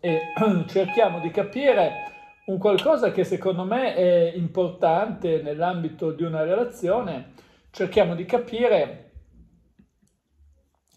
e cerchiamo di capire un qualcosa che secondo me è importante nell'ambito di una relazione, cerchiamo di capire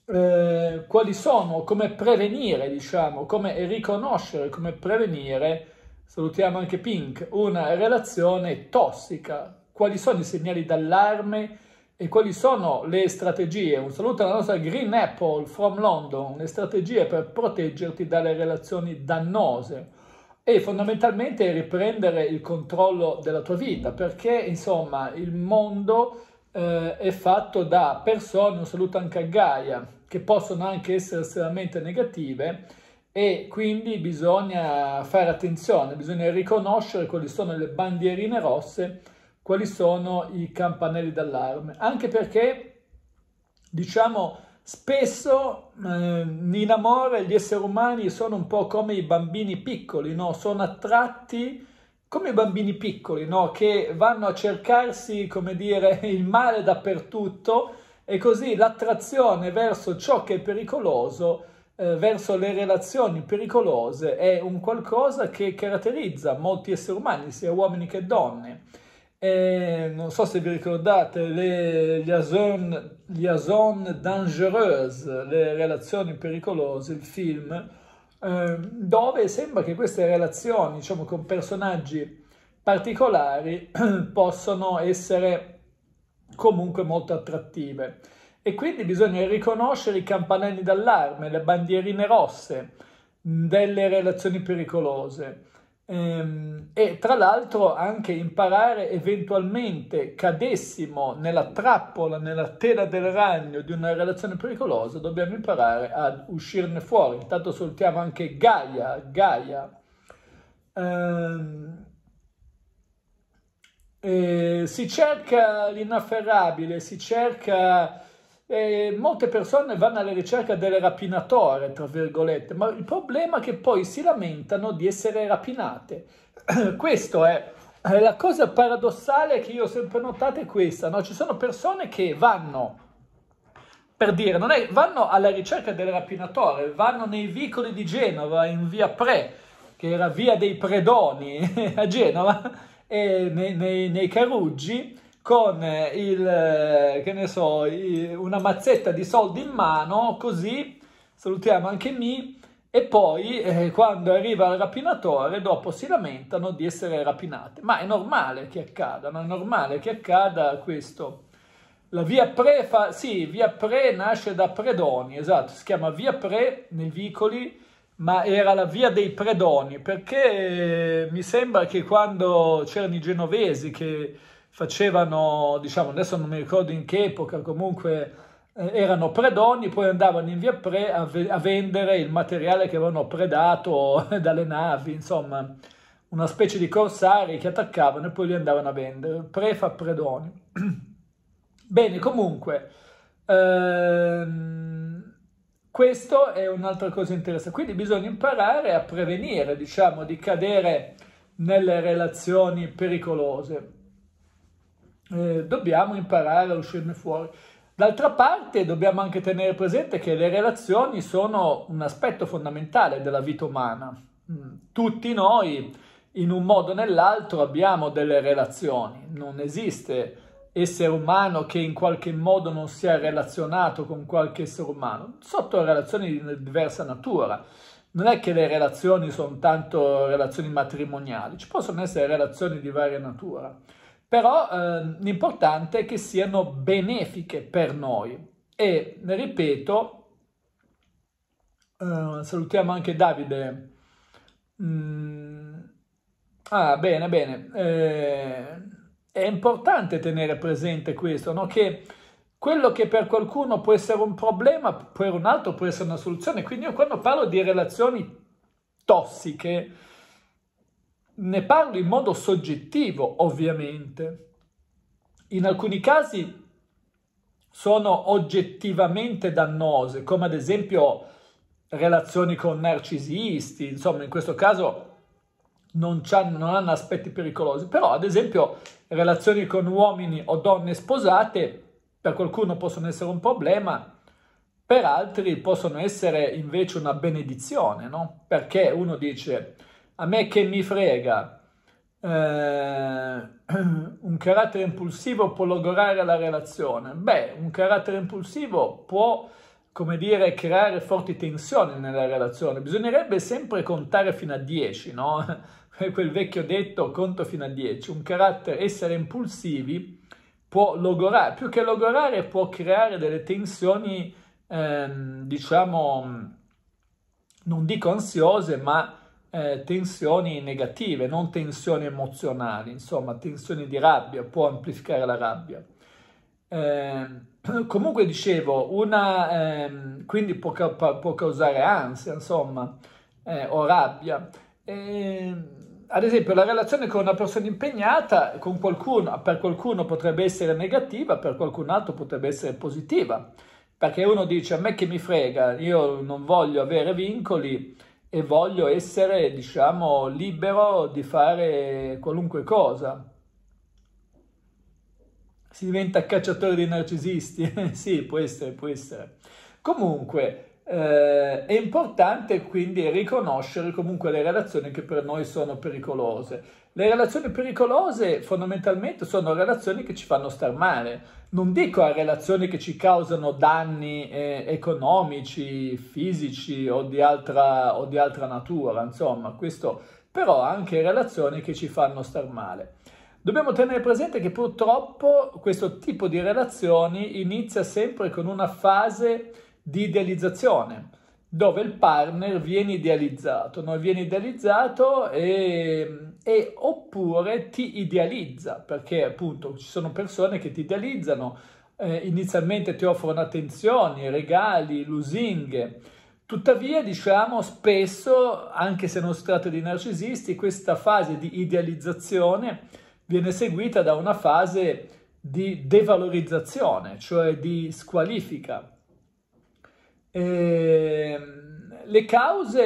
eh, quali sono, come prevenire, diciamo, come riconoscere, come prevenire, salutiamo anche Pink, una relazione tossica, quali sono i segnali d'allarme e quali sono le strategie. Un saluto alla nostra Green Apple from London, le strategie per proteggerti dalle relazioni dannose e fondamentalmente riprendere il controllo della tua vita perché insomma il mondo eh, è fatto da persone, un saluto anche a Gaia, che possono anche essere estremamente negative e quindi bisogna fare attenzione, bisogna riconoscere quali sono le bandierine rosse quali sono i campanelli d'allarme, anche perché diciamo spesso eh, in amore gli esseri umani sono un po' come i bambini piccoli, no? sono attratti come i bambini piccoli no? che vanno a cercarsi come dire, il male dappertutto e così l'attrazione verso ciò che è pericoloso eh, verso le relazioni pericolose è un qualcosa che caratterizza molti esseri umani, sia uomini che donne e non so se vi ricordate le liaison, liaison dangereuse, le relazioni pericolose, il film, eh, dove sembra che queste relazioni, diciamo, con personaggi particolari possono essere comunque molto attrattive. E quindi bisogna riconoscere i campanelli d'allarme, le bandierine rosse mm, delle relazioni pericolose Ehm, e tra l'altro anche imparare eventualmente cadessimo nella trappola, nella tela del ragno di una relazione pericolosa, dobbiamo imparare ad uscirne fuori. Intanto salutiamo anche Gaia, Gaia. Ehm, eh, si cerca l'inafferrabile, si cerca e molte persone vanno alla ricerca del rapinatore, tra virgolette, ma il problema è che poi si lamentano di essere rapinate. Questo è la cosa paradossale che io ho sempre notato è questa, no? ci sono persone che vanno, per dire, è, vanno alla ricerca del rapinatore, vanno nei vicoli di Genova, in via Pre, che era via dei Predoni a Genova, e nei, nei, nei Caruggi, con il, eh, che ne so, una mazzetta di soldi in mano, così salutiamo anche Mi. E poi eh, quando arriva il rapinatore, dopo si lamentano di essere rapinate. Ma è normale che accada, ma è normale che accada questo. La via Pre, fa, sì, via Pre nasce da Predoni, esatto, si chiama via Pre nei vicoli, ma era la via dei Predoni, perché mi sembra che quando c'erano i genovesi che facevano, diciamo, adesso non mi ricordo in che epoca, comunque eh, erano predoni, poi andavano in via Pre a, a vendere il materiale che avevano predato dalle navi, insomma, una specie di corsari che attaccavano e poi li andavano a vendere. Pre fa predoni. Bene, comunque, ehm, questo è un'altra cosa interessante. Quindi bisogna imparare a prevenire, diciamo, di cadere nelle relazioni pericolose. Eh, dobbiamo imparare a uscirne fuori. D'altra parte dobbiamo anche tenere presente che le relazioni sono un aspetto fondamentale della vita umana. Mm, tutti noi in un modo o nell'altro abbiamo delle relazioni, non esiste essere umano che in qualche modo non sia relazionato con qualche essere umano, sotto relazioni di diversa natura. Non è che le relazioni sono tanto relazioni matrimoniali, ci possono essere relazioni di varia natura però eh, l'importante è che siano benefiche per noi. E ripeto, eh, salutiamo anche Davide. Mm. Ah, bene, bene. Eh, è importante tenere presente questo, no? che quello che per qualcuno può essere un problema, per un altro può essere una soluzione. Quindi io quando parlo di relazioni tossiche, ne parlo in modo soggettivo, ovviamente. In alcuni casi sono oggettivamente dannose, come ad esempio relazioni con narcisisti, insomma in questo caso non, non, hanno aspetti pericolosi, però ad esempio relazioni con uomini o donne sposate per qualcuno possono essere un problema, per altri possono essere invece una benedizione, no? Perché uno dice a me che mi frega, eh, un carattere impulsivo può logorare la relazione? Beh, un carattere impulsivo può, come dire, creare forti tensioni nella relazione. Bisognerebbe sempre contare fino a 10, no? Quel vecchio detto, conto fino a 10. Un carattere, essere impulsivi può logorare, più che logorare può creare delle tensioni, ehm, diciamo, non dico ansiose, ma eh, tensioni negative, non tensioni emozionali, insomma, tensioni di rabbia, può amplificare la rabbia. Eh, comunque dicevo, una, eh, quindi può, può, causare ansia, insomma, eh, o rabbia. Ehm, ad esempio, la relazione con una persona impegnata, con qualcuno, per qualcuno potrebbe essere negativa, per qualcun altro potrebbe essere positiva perché uno dice a me che mi frega, io non voglio avere vincoli, e voglio essere, diciamo, libero di fare qualunque cosa. Si diventa cacciatore di narcisisti? sì, può essere, può essere. Comunque, eh, è importante quindi riconoscere comunque le relazioni che per noi sono pericolose le relazioni pericolose fondamentalmente sono relazioni che ci fanno star male, non dico a relazioni che ci causano danni eh, economici, fisici o di, altra, o di altra natura, insomma, questo però anche relazioni che ci fanno star male. Dobbiamo tenere presente che purtroppo questo tipo di relazioni inizia sempre con una fase di idealizzazione dove il partner viene idealizzato, no? viene idealizzato e, e, oppure ti idealizza, perché appunto ci sono persone che ti idealizzano, eh, inizialmente ti offrono attenzioni, regali, lusinghe, tuttavia diciamo spesso, anche se non si tratta di narcisisti, questa fase di idealizzazione viene seguita da una fase di devalorizzazione, cioè di squalifica Ehm, le cause,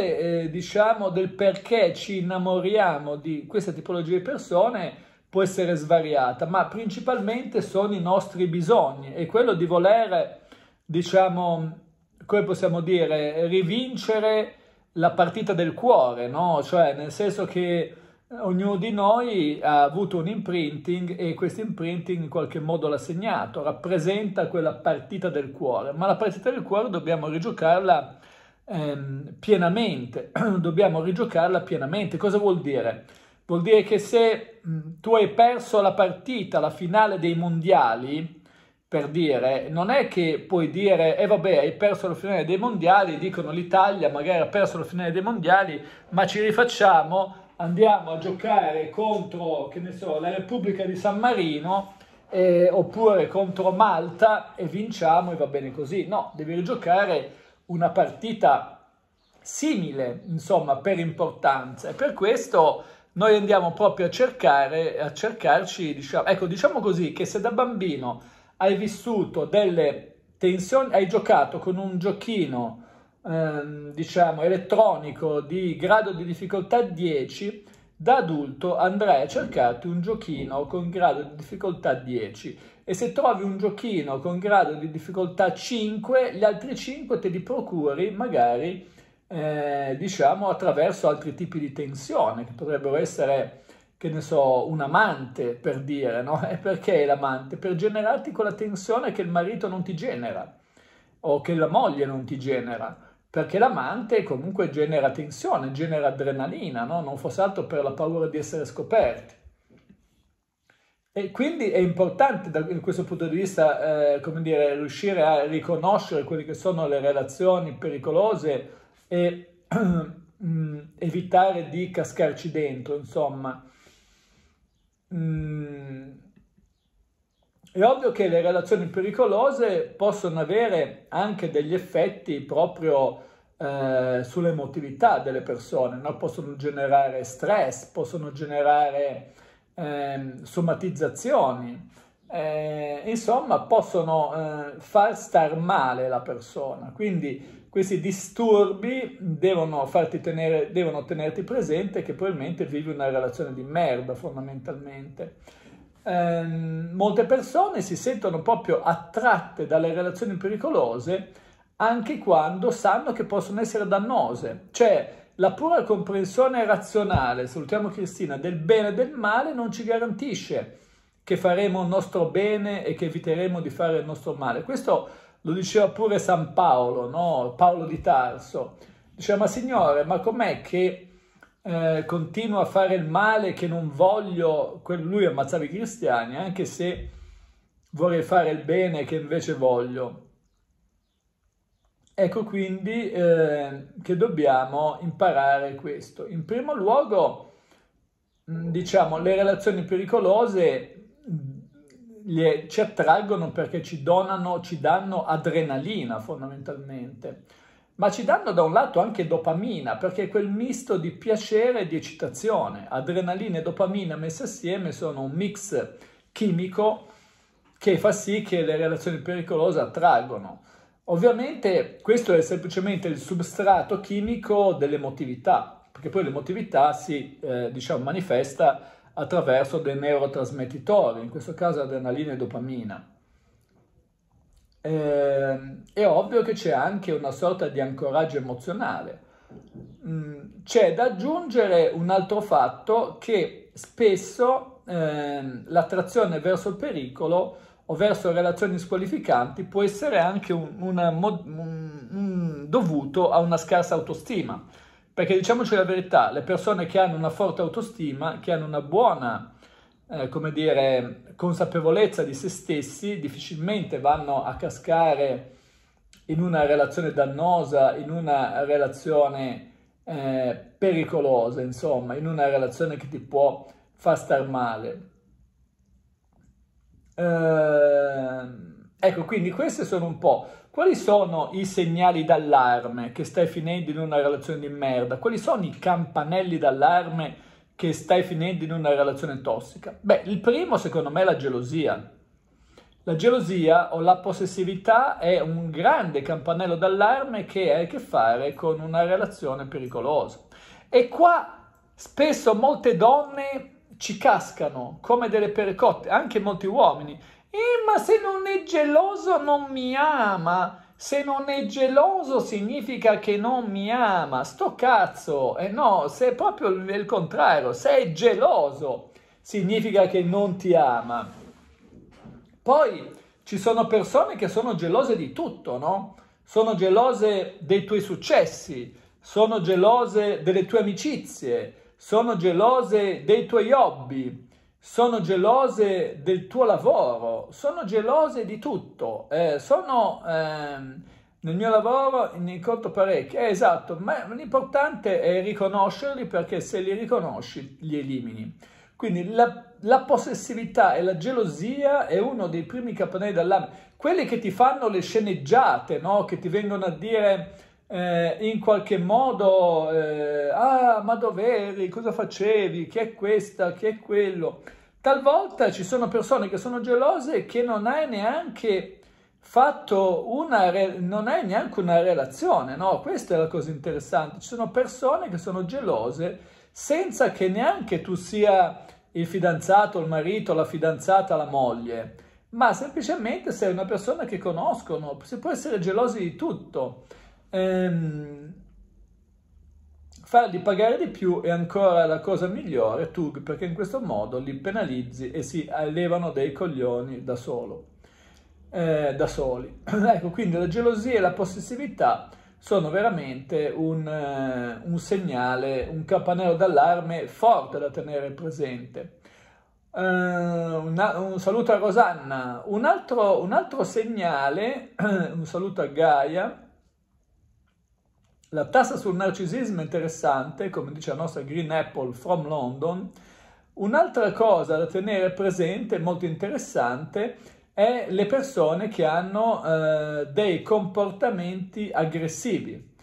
eh, diciamo, del perché ci innamoriamo di questa tipologia di persone può essere svariata, ma principalmente sono i nostri bisogni e quello di voler, diciamo, come possiamo dire, rivincere la partita del cuore, no? Cioè, nel senso che Ognuno di noi ha avuto un imprinting e questo imprinting in qualche modo l'ha segnato, rappresenta quella partita del cuore, ma la partita del cuore dobbiamo rigiocarla ehm, pienamente, dobbiamo rigiocarla pienamente. Cosa vuol dire? Vuol dire che se mm, tu hai perso la partita, la finale dei mondiali, per dire, non è che puoi dire, e eh vabbè, hai perso la finale dei mondiali, dicono l'Italia magari ha perso la finale dei mondiali, ma ci rifacciamo andiamo a giocare contro, che ne so, la Repubblica di San Marino eh, oppure contro Malta e vinciamo e va bene così. No, devi giocare una partita simile, insomma, per importanza. E per questo noi andiamo proprio a cercare, a cercarci, diciamo, ecco, diciamo così, che se da bambino hai vissuto delle tensioni, hai giocato con un giochino ehm, diciamo, elettronico di grado di difficoltà 10, da adulto andrai a cercarti un giochino con grado di difficoltà 10 e se trovi un giochino con grado di difficoltà 5, gli altri 5 te li procuri magari eh, diciamo attraverso altri tipi di tensione che potrebbero essere che ne so, un amante per dire, no? E perché l'amante? Per generarti quella tensione che il marito non ti genera o che la moglie non ti genera perché l'amante comunque genera tensione, genera adrenalina, no? non fosse altro per la paura di essere scoperti. E quindi è importante da questo punto di vista, eh, come dire, riuscire a riconoscere quelle che sono le relazioni pericolose e mm, evitare di cascarci dentro, insomma. Mm è ovvio che le relazioni pericolose possono avere anche degli effetti proprio eh, sull'emotività delle persone, no? possono generare stress, possono generare eh, somatizzazioni, eh, insomma possono eh, far star male la persona. Quindi questi disturbi devono, tenere, devono tenerti presente che probabilmente vivi una relazione di merda fondamentalmente eh, molte persone si sentono proprio attratte dalle relazioni pericolose anche quando sanno che possono essere dannose. Cioè, la pura comprensione razionale, salutiamo Cristina, del bene e del male non ci garantisce che faremo il nostro bene e che eviteremo di fare il nostro male. Questo lo diceva pure San Paolo, no? Paolo di Tarso. Diceva, ma signore, ma com'è che eh, continuo a fare il male che non voglio, lui ammazzava i cristiani, anche se vorrei fare il bene che invece voglio. Ecco quindi eh, che dobbiamo imparare questo. In primo luogo, mm, diciamo, le relazioni pericolose mm, le, ci attraggono perché ci donano, ci danno adrenalina fondamentalmente ma ci danno da un lato anche dopamina, perché è quel misto di piacere e di eccitazione. Adrenalina e dopamina messe assieme sono un mix chimico che fa sì che le relazioni pericolose attraggono. Ovviamente questo è semplicemente il substrato chimico dell'emotività, perché poi l'emotività si eh, diciamo, manifesta attraverso dei neurotrasmettitori, in questo caso adrenalina e dopamina eh, è ovvio che c'è anche una sorta di ancoraggio emozionale. Mm, c'è da aggiungere un altro fatto che spesso eh, l'attrazione verso il pericolo o verso relazioni squalificanti può essere anche un, una, un, un, dovuto a una scarsa autostima. Perché diciamoci la verità, le persone che hanno una forte autostima, che hanno una buona autostima, eh, come dire, consapevolezza di se stessi difficilmente vanno a cascare in una relazione dannosa, in una relazione eh, pericolosa, insomma, in una relazione che ti può far star male. Eh, Ecco, quindi queste sono un po'. Quali sono i segnali d'allarme che stai finendo in una relazione di merda? Quali sono i campanelli d'allarme che che stai finendo in una relazione tossica? Beh, il primo secondo me è la gelosia. La gelosia o la possessività è un grande campanello d'allarme che ha a che fare con una relazione pericolosa. E qua spesso molte donne ci cascano come delle pericotte, anche molti uomini. E eh, ma se non è geloso non mi ama. Se non è geloso significa che non mi ama, sto cazzo. E eh no, se è proprio il contrario, se è geloso significa che non ti ama. Poi ci sono persone che sono gelose di tutto, no? Sono gelose dei tuoi successi, sono gelose delle tue amicizie, sono gelose dei tuoi hobby, sono gelose del tuo lavoro, sono gelose di tutto, eh, sono ehm, nel mio lavoro ne incontro parecchi, eh, esatto, ma l'importante è riconoscerli perché se li riconosci li elimini. Quindi la, la possessività e la gelosia è uno dei primi capannelli d'allarme, quelli che ti fanno le sceneggiate, no? che ti vengono a dire eh, in qualche modo, eh, ah ma dove eri, cosa facevi, chi è questa, chi è quello. Talvolta ci sono persone che sono gelose che non hai neanche fatto una, re- non hai neanche una relazione, no? Questa è la cosa interessante. Ci sono persone che sono gelose senza che neanche tu sia il fidanzato, il marito, la fidanzata, la moglie, ma semplicemente sei una persona che conoscono, si può essere gelosi di tutto ehm, farli pagare di più è ancora la cosa migliore, Tug, perché in questo modo li penalizzi e si allevano dei coglioni da, solo, eh, da soli. ecco, quindi la gelosia e la possessività sono veramente un, eh, un segnale, un campanello d'allarme forte da tenere presente. Eh, una, un saluto a Rosanna, un altro, un altro segnale, un saluto a Gaia, la tassa sul narcisismo è interessante, come dice la nostra Green Apple from London. Un'altra cosa da tenere presente, molto interessante, è le persone che hanno eh, dei comportamenti aggressivi.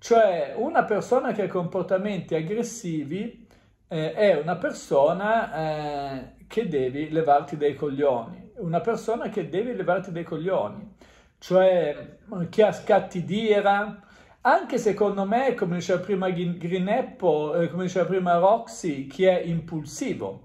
Cioè una persona che ha comportamenti aggressivi eh, è una persona eh, che devi levarti dai coglioni, una persona che devi levarti dai coglioni, cioè che ha scatti di anche secondo me, come diceva prima Grineppo, eh, come diceva prima Roxy, chi è impulsivo.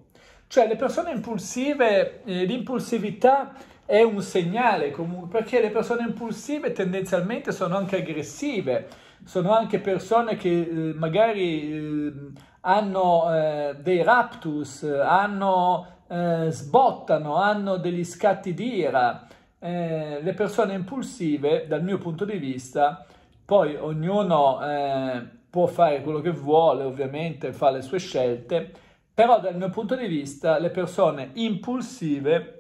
Cioè le persone impulsive, eh, l'impulsività è un segnale comunque, perché le persone impulsive tendenzialmente sono anche aggressive, sono anche persone che eh, magari eh, hanno eh, dei raptus, hanno, eh, sbottano, hanno degli scatti di ira. le persone impulsive, dal mio punto di vista, poi ognuno eh, può fare quello che vuole, ovviamente fa le sue scelte, però dal mio punto di vista le persone impulsive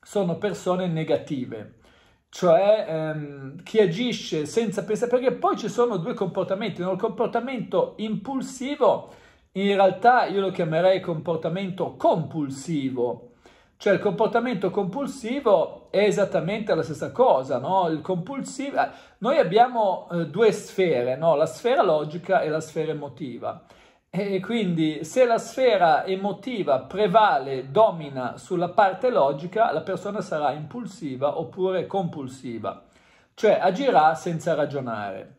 sono persone negative, cioè ehm, chi agisce senza pensare, perché poi ci sono due comportamenti, il comportamento impulsivo in realtà io lo chiamerei comportamento compulsivo, cioè il comportamento compulsivo è esattamente la stessa cosa, no? Il compulsivo... Eh, noi abbiamo eh, due sfere, no? La sfera logica e la sfera emotiva. E quindi se la sfera emotiva prevale, domina sulla parte logica, la persona sarà impulsiva oppure compulsiva, cioè agirà senza ragionare.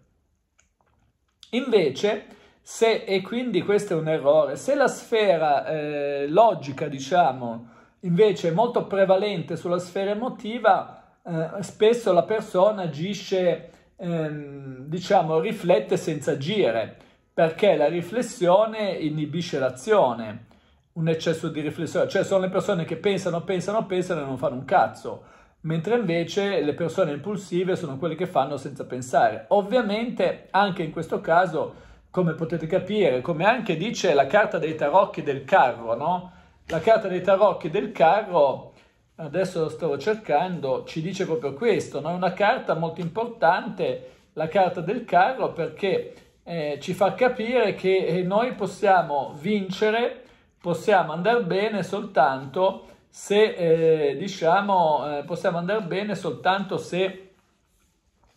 Invece, se, e quindi questo è un errore, se la sfera eh, logica, diciamo, invece molto prevalente sulla sfera emotiva, eh, spesso la persona agisce, ehm, diciamo, riflette senza agire, perché la riflessione inibisce l'azione, un eccesso di riflessione, cioè sono le persone che pensano, pensano, pensano e non fanno un cazzo, mentre invece le persone impulsive sono quelle che fanno senza pensare. Ovviamente anche in questo caso, come potete capire, come anche dice la carta dei tarocchi del carro, no? la carta dei tarocchi del carro, adesso lo stavo cercando, ci dice proprio questo, no? è una carta molto importante, la carta del carro, perché eh, ci fa capire che eh, noi possiamo vincere, possiamo andare bene soltanto se, eh, diciamo, eh, possiamo andare bene soltanto se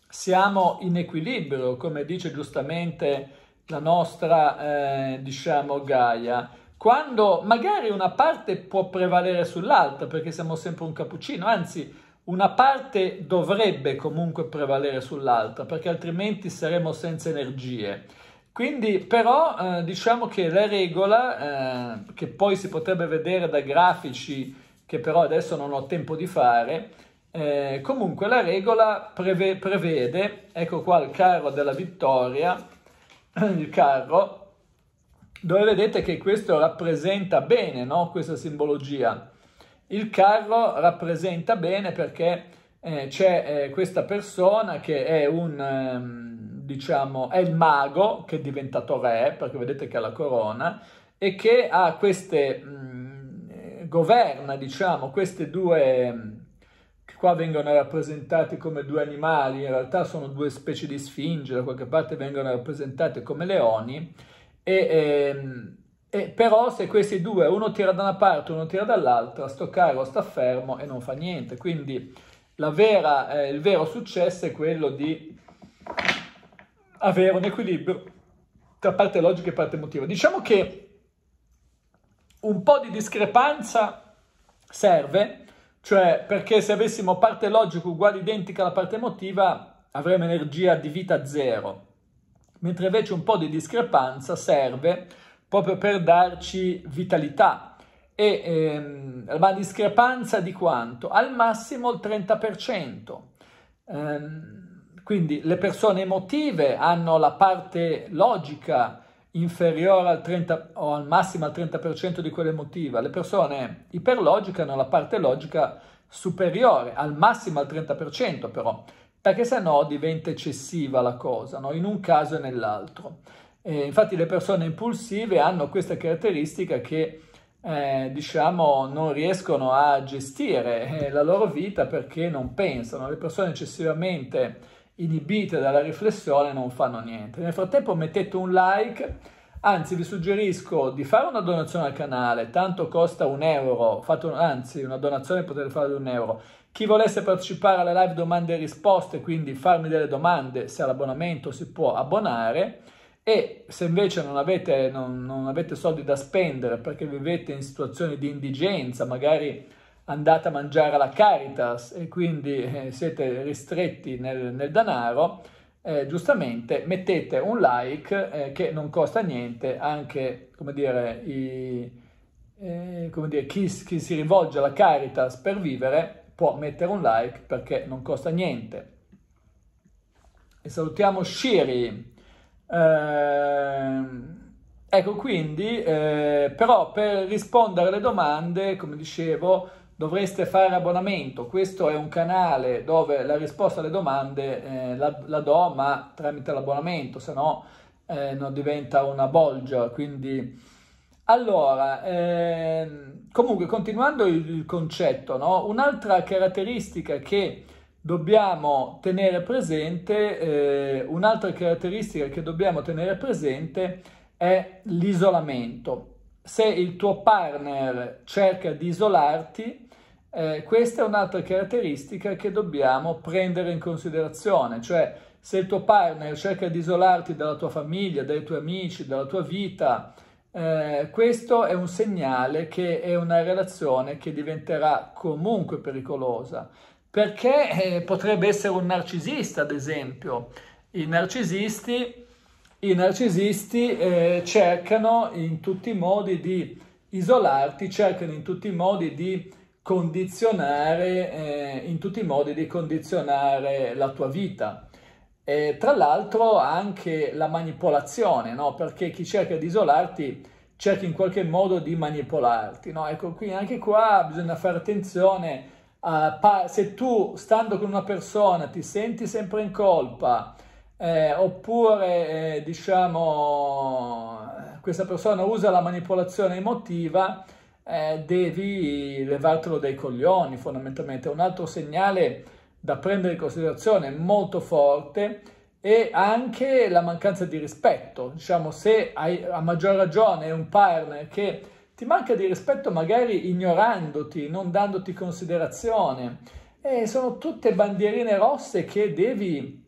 siamo in equilibrio, come dice giustamente la nostra, eh, diciamo, Gaia quando magari una parte può prevalere sull'altra, perché siamo sempre un cappuccino, anzi una parte dovrebbe comunque prevalere sull'altra, perché altrimenti saremo senza energie. Quindi però eh, diciamo che la regola, eh, che poi si potrebbe vedere da grafici che però adesso non ho tempo di fare, eh, comunque la regola preve- prevede, ecco qua il carro della vittoria, il carro, dove vedete che questo rappresenta bene no? questa simbologia. Il carro rappresenta bene perché eh, c'è eh, questa persona che è un, ehm, diciamo, è il mago che è diventato re, perché vedete che ha la corona, e che ha queste, mh, mm, governa, diciamo, queste due... che qua vengono rappresentati come due animali, in realtà sono due specie di sfinge, da qualche parte vengono rappresentate come leoni, e, ehm, e però se questi due, uno tira da una parte, uno tira dall'altra, sto carro sta fermo e non fa niente. Quindi vera, eh, il vero successo è quello di avere un equilibrio tra parte logica e parte emotiva. Diciamo che un po' di discrepanza serve, cioè perché se avessimo parte logica uguale identica alla parte emotiva avremmo energia di vita zero mentre invece un po' di discrepanza serve proprio per darci vitalità e ehm, la discrepanza di quanto? Al massimo il 30%. Ehm, quindi le persone emotive hanno la parte logica inferiore al 30 o al massimo al 30% di quella emotiva, le persone iperlogiche hanno la parte logica superiore al massimo al 30% però, perché se no diventa eccessiva la cosa, no? in un caso e nell'altro. Eh, infatti le persone impulsive hanno questa caratteristica che eh, diciamo non riescono a gestire eh, la loro vita perché non pensano, le persone eccessivamente inibite dalla riflessione non fanno niente. Nel frattempo mettete un like, anzi vi suggerisco di fare una donazione al canale, tanto costa un euro, Fate un, anzi una donazione potete fare un euro, chi volesse partecipare alle live domande e risposte, quindi farmi delle domande se all'abbonamento si può abbonare e se invece non avete, non, non avete soldi da spendere perché vivete in situazioni di indigenza, magari andate a mangiare alla Caritas e quindi eh, siete ristretti nel, nel denaro, eh, giustamente mettete un like eh, che non costa niente, anche come dire, i, eh, come dire chi, chi si rivolge alla Caritas per vivere può mettere un like perché non costa niente. E salutiamo Shiri. Eh, ecco, quindi, eh, però per rispondere alle domande, come dicevo, dovreste fare abbonamento. Questo è un canale dove la risposta alle domande eh, la, la, do, ma tramite l'abbonamento, se no eh, non diventa una bolgia, quindi allora, ehm, comunque continuando il concetto, no? un'altra caratteristica che dobbiamo tenere presente, eh, un'altra caratteristica che dobbiamo tenere presente è l'isolamento. Se il tuo partner cerca di isolarti, eh, questa è un'altra caratteristica che dobbiamo prendere in considerazione, cioè se il tuo partner cerca di isolarti dalla tua famiglia, dai tuoi amici, dalla tua vita, eh, questo è un segnale che è una relazione che diventerà comunque pericolosa, perché eh, potrebbe essere un narcisista, ad esempio. I narcisisti, i narcisisti eh, cercano in tutti i modi di isolarti, cercano in tutti i modi di condizionare, eh, in tutti i modi di condizionare la tua vita. E, tra l'altro anche la manipolazione, no? perché chi cerca di isolarti cerca in qualche modo di manipolarti. No? Ecco, quindi anche qua bisogna fare attenzione a pa- se tu stando con una persona ti senti sempre in colpa eh, oppure eh, diciamo questa persona usa la manipolazione emotiva, eh, devi levartelo dai coglioni fondamentalmente. Un altro segnale da prendere in considerazione, molto forte, e anche la mancanza di rispetto. Diciamo, se hai, a maggior ragione un partner che ti manca di rispetto magari ignorandoti, non dandoti considerazione. E sono tutte bandierine rosse che devi,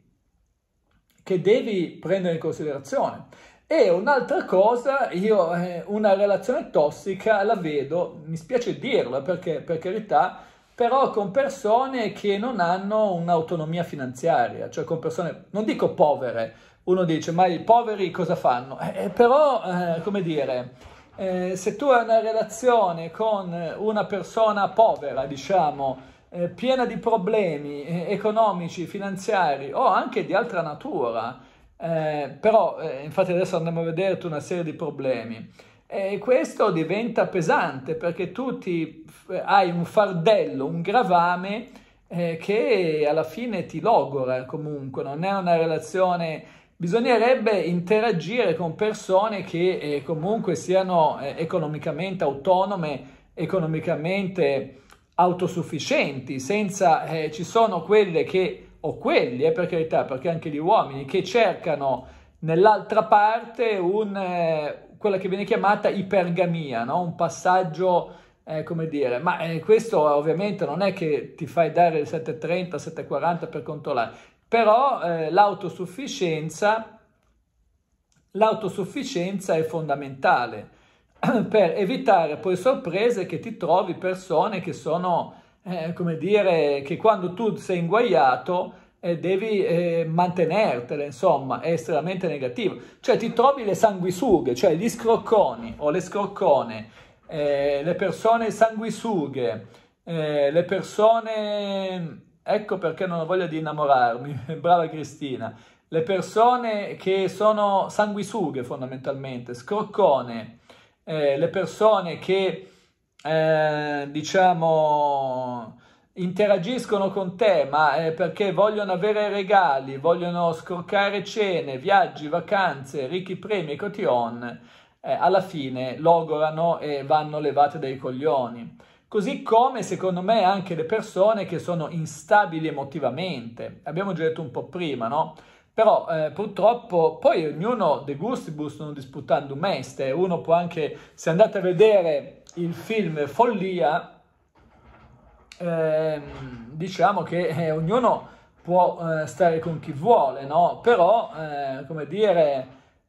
che devi prendere in considerazione. E un'altra cosa, io eh, una relazione tossica la vedo, mi spiace dirla perché per carità però con persone che non hanno un'autonomia finanziaria, cioè con persone, non dico povere, uno dice ma i poveri cosa fanno? Eh, eh però, eh, come dire, eh, se tu hai una relazione con una persona povera, diciamo, eh, piena di problemi eh, economici, finanziari o anche di altra natura, però infatti adesso andiamo a vedere una serie di problemi, e questo diventa pesante perché tu ti hai un fardello, un gravame eh, che alla fine ti logora comunque, non è una relazione... Bisognerebbe interagire con persone che eh, comunque siano eh, economicamente autonome, economicamente autosufficienti, senza... Eh, ci sono quelle che, o quelli, eh, per carità, perché anche gli uomini, che cercano nell'altra parte un, eh, quella che viene chiamata ipergamia, no? un passaggio eh, come dire, ma eh, questo ovviamente non è che ti fai dare il 730, 740 per controllare, però eh, l'autosufficienza, l'autosufficienza è fondamentale per evitare poi sorprese che ti trovi persone che sono, eh, come dire, che quando tu sei inguaiato eh, devi eh, mantenertele, insomma, è estremamente negativo. Cioè ti trovi le sanguisughe, cioè gli scrocconi o le scroccone eh, le persone sanguisughe, eh, le persone... Ecco perché non ho voglia di innamorarmi, brava Cristina. Le persone che sono sanguisughe fondamentalmente, scroccone, eh, le persone che, eh, diciamo, interagiscono con te, ma eh, perché vogliono avere regali, vogliono scroccare cene, viaggi, vacanze, ricchi premi e cotillon, eh, alla fine logorano e vanno levate dai coglioni. Così come secondo me anche le persone che sono instabili emotivamente, abbiamo già detto un po' prima, no? Però eh, purtroppo poi ognuno de gustibus non disputando un meste, uno può anche, se andate a vedere il film Follia, eh, diciamo che eh, ognuno può eh, stare con chi vuole, no? Però, eh, come dire,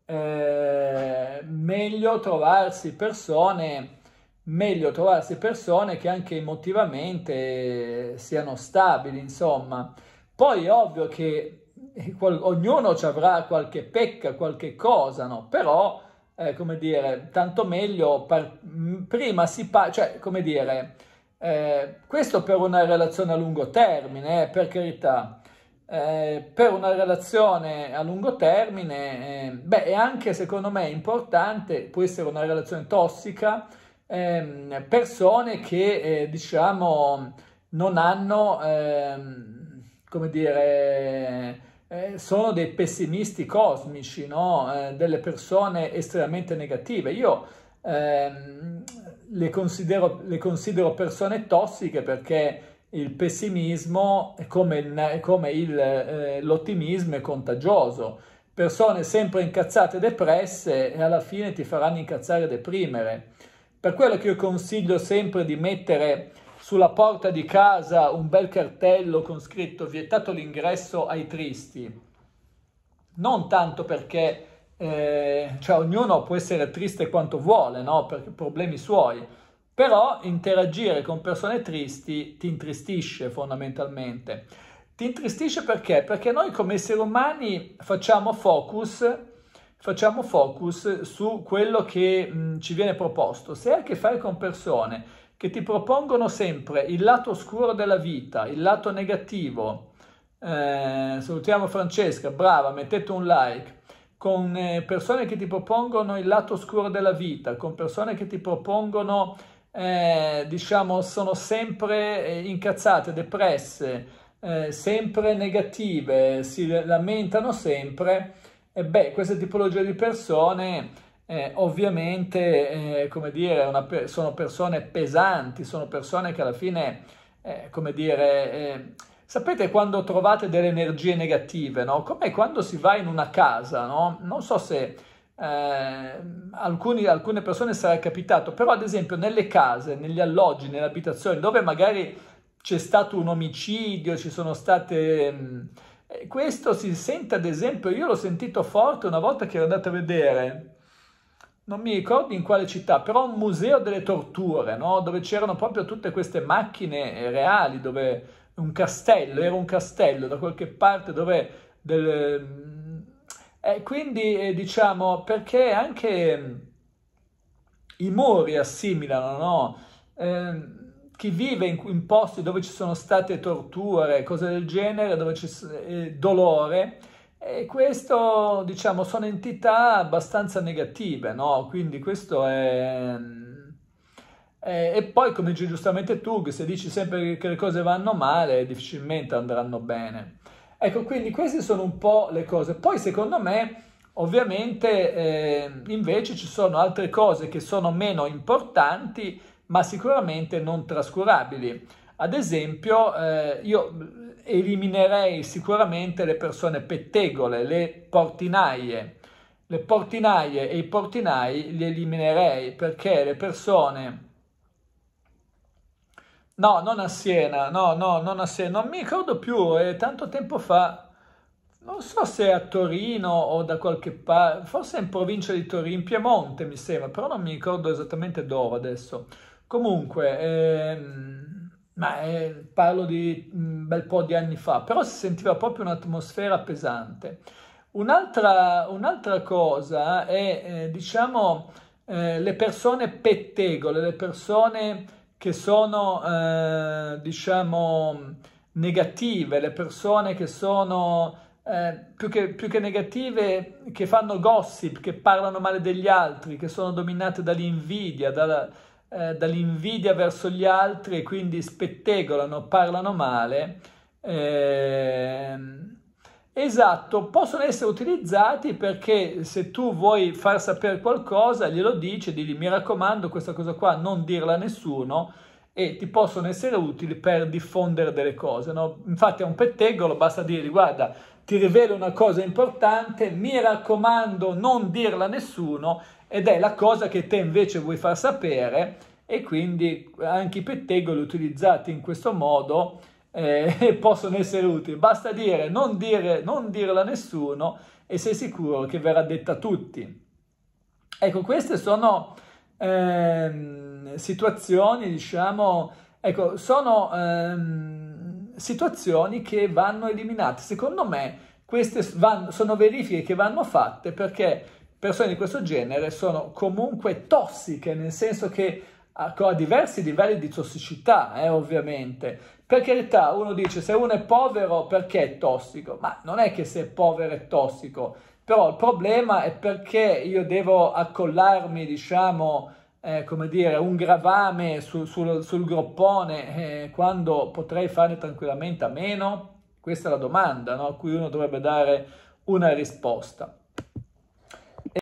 eh, meglio trovarsi persone meglio trovarsi persone che anche emotivamente siano stabili, insomma. Poi è ovvio che eh, ognuno ci avrà qualche pecca, qualche cosa, no? Però, eh, come dire, tanto meglio mm, prima si parla, cioè, come dire, eh, questo per una relazione a lungo termine, eh, per carità, eh, per una relazione a lungo termine, eh, beh, è anche secondo me importante, può essere una relazione tossica, ehm, persone che eh, diciamo non hanno, ehm, come dire, eh, sono dei pessimisti cosmici, no? Eh, delle persone estremamente negative. Io ehm, le, considero, le considero persone tossiche perché il pessimismo come, il, come il, eh, l'ottimismo è contagioso. Persone sempre incazzate e depresse e alla fine ti faranno incazzare e deprimere. Per quello che io consiglio sempre di mettere sulla porta di casa un bel cartello con scritto vietato l'ingresso ai tristi. Non tanto perché eh, cioè, ognuno può essere triste quanto vuole, no? Per problemi suoi però interagire con persone tristi ti intristisce fondamentalmente. Ti intristisce perché? Perché noi come esseri umani facciamo focus, facciamo focus su quello che mh, ci viene proposto. Se hai a che fare con persone che ti propongono sempre il lato oscuro della vita, il lato negativo, eh, salutiamo Francesca, brava, mettete un like, con eh, persone che ti propongono il lato oscuro della vita, con persone che ti propongono eh, diciamo, sono sempre eh, incazzate, depresse, eh, sempre negative, si lamentano sempre, e beh, questa tipologia di persone... Eh, ovviamente, eh, come dire, pe sono persone pesanti, sono persone che alla fine, eh, come dire, eh, sapete quando trovate delle energie negative, no? Come quando si va in una casa, no? Non so se eh, alcuni, alcune persone sarà capitato, però ad esempio nelle case, negli alloggi, nelle abitazioni dove magari c'è stato un omicidio, ci sono state... Mh, mm, eh, questo si sente ad esempio, io l'ho sentito forte una volta che ero andato a vedere, non mi ricordo in quale città, però un museo delle torture, no? dove c'erano proprio tutte queste macchine eh, reali, dove un castello, era un castello da qualche parte dove delle, eh, quindi eh, diciamo perché anche mm, i muri assimilano, no? Eh, chi vive in, in, posti dove ci sono state torture, cose del genere, dove c'è eh, dolore, e questo, diciamo, sono entità abbastanza negative, no? Quindi questo è... è mm, eh, e poi, come dice giustamente tu, se dici sempre che le cose vanno male, difficilmente andranno bene. Ecco, quindi queste sono un po' le cose. Poi secondo me, ovviamente, eh, invece ci sono altre cose che sono meno importanti, ma sicuramente non trascurabili. Ad esempio, eh, io eliminerei sicuramente le persone pettegole, le portinaie. Le portinaie e i portinai li eliminerei perché le persone No, non a Siena, no, no, non a Siena, non mi ricordo più, è tanto tempo fa, non so se a Torino o da qualche parte, forse in provincia di Torino, in Piemonte mi sembra, però non mi ricordo esattamente dove adesso. Comunque, ehm, ma, eh, parlo di un mm, bel po' di anni fa, però si sentiva proprio un'atmosfera pesante. Un'altra, un'altra cosa è, eh, diciamo, eh, le persone pettegole, le persone che sono, eh, diciamo, negative, le persone che sono eh, più, che, più, che, negative, che fanno gossip, che parlano male degli altri, che sono dominate dall'invidia, dalla, eh, dall'invidia verso gli altri e quindi spettegolano, parlano male. Eh, Esatto, possono essere utilizzati perché se tu vuoi far sapere qualcosa glielo dici, digli mi raccomando questa cosa qua non dirla a nessuno e ti possono essere utili per diffondere delle cose. No? Infatti a un pettegolo basta dirgli guarda ti rivelo una cosa importante, mi raccomando non dirla a nessuno ed è la cosa che te invece vuoi far sapere e quindi anche i pettegoli utilizzati in questo modo eh, possono essere utili. Basta dire non, dire, non dirla a nessuno e sei sicuro che verrà detta a tutti. Ecco, queste sono ehm, situazioni, diciamo, ecco, sono ehm, situazioni che vanno eliminate. Secondo me queste vanno, sono verifiche che vanno fatte perché persone di questo genere sono comunque tossiche, nel senso che a diversi livelli di tossicità, eh, ovviamente. Per carità, uno dice se uno è povero perché è tossico, ma non è che se è povero è tossico, però il problema è perché io devo accollarmi, diciamo, eh, come dire, un gravame sul, sul, sul groppone eh, quando potrei farne tranquillamente a meno? Questa è la domanda no? a cui uno dovrebbe dare una risposta.